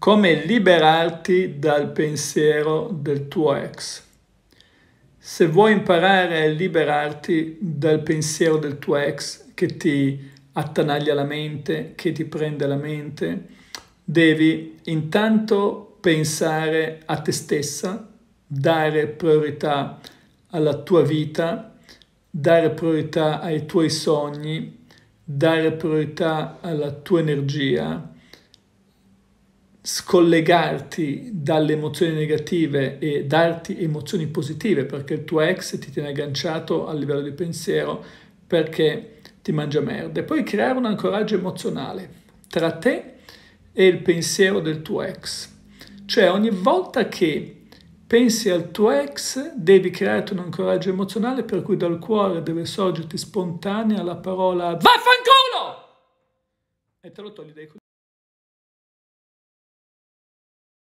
come liberarti dal pensiero del tuo ex. Se vuoi imparare a liberarti dal pensiero del tuo ex che ti attanaglia la mente, che ti prende la mente, devi intanto pensare a te stessa, dare priorità alla tua vita, dare priorità ai tuoi sogni, dare priorità alla tua energia, scollegarti dalle emozioni negative e darti emozioni positive perché il tuo ex ti tiene agganciato a livello di pensiero perché ti mangia merda e poi creare un ancoraggio emozionale tra te e il pensiero del tuo ex cioè ogni volta che pensi al tuo ex devi crearti un ancoraggio emozionale per cui dal cuore deve sorgerti spontanea la parola vaffanculo e te lo togli dai coglioni